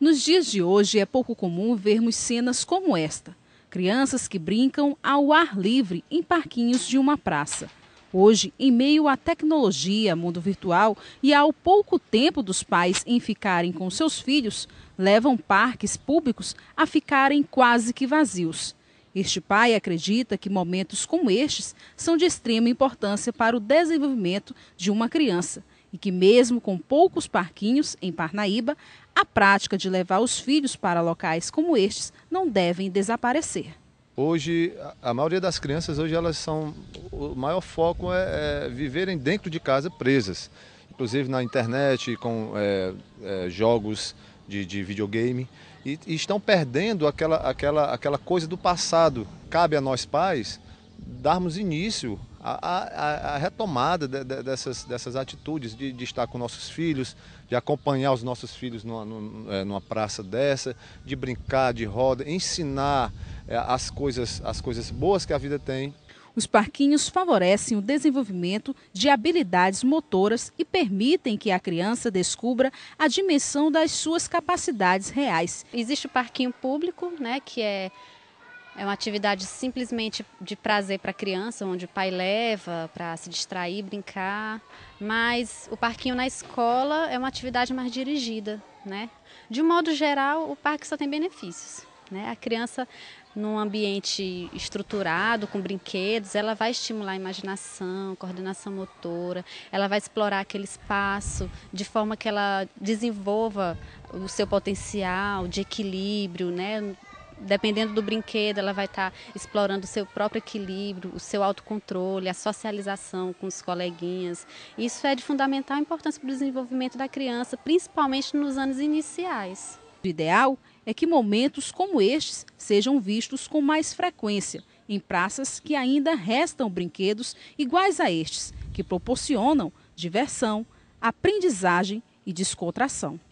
Nos dias de hoje é pouco comum vermos cenas como esta: crianças que brincam ao ar livre em parquinhos de uma praça. Hoje, em meio à tecnologia, mundo virtual e ao pouco tempo dos pais em ficarem com seus filhos, levam parques públicos a ficarem quase que vazios. Este pai acredita que momentos como estes são de extrema importância para o desenvolvimento de uma criança e que, mesmo com poucos parquinhos em Parnaíba, a prática de levar os filhos para locais como estes não devem desaparecer. Hoje, a maioria das crianças, hoje elas são, o maior foco é, é viverem dentro de casa presas, inclusive na internet, com é, é, jogos de, de videogame, e, e estão perdendo aquela, aquela, aquela coisa do passado. Cabe a nós pais darmos início a, a, a retomada de, de, dessas, dessas atitudes de, de, estar com nossos filhos, de acompanhar os nossos filhos numa, é, numa praça dessa, de brincar de roda, ensinar é, as, coisas, as coisas boas que a vida tem. Os parquinhos favorecem o desenvolvimento de habilidades motoras e permitem que a criança descubra a dimensão das suas capacidades reais. Existe o parquinho público, né, que é é uma atividade simplesmente de prazer para a criança, onde o pai leva para se distrair, brincar. Mas o parquinho na escola é uma atividade mais dirigida, né? De um modo geral, o parque só tem benefícios. Né? A criança, num ambiente estruturado, com brinquedos, ela vai estimular a imaginação, coordenação motora, ela vai explorar aquele espaço de forma que ela desenvolva o seu potencial de equilíbrio, né? dependendo do brinquedo, ela vai estar tá explorando o seu próprio equilíbrio, o seu autocontrole, a socialização com os coleguinhas. Isso é de fundamental importância para o desenvolvimento da criança, principalmente nos anos iniciais. O ideal é que momentos como estes sejam vistos com mais frequência em praças que ainda restam brinquedos iguais a estes, que proporcionam diversão, aprendizagem e descontração.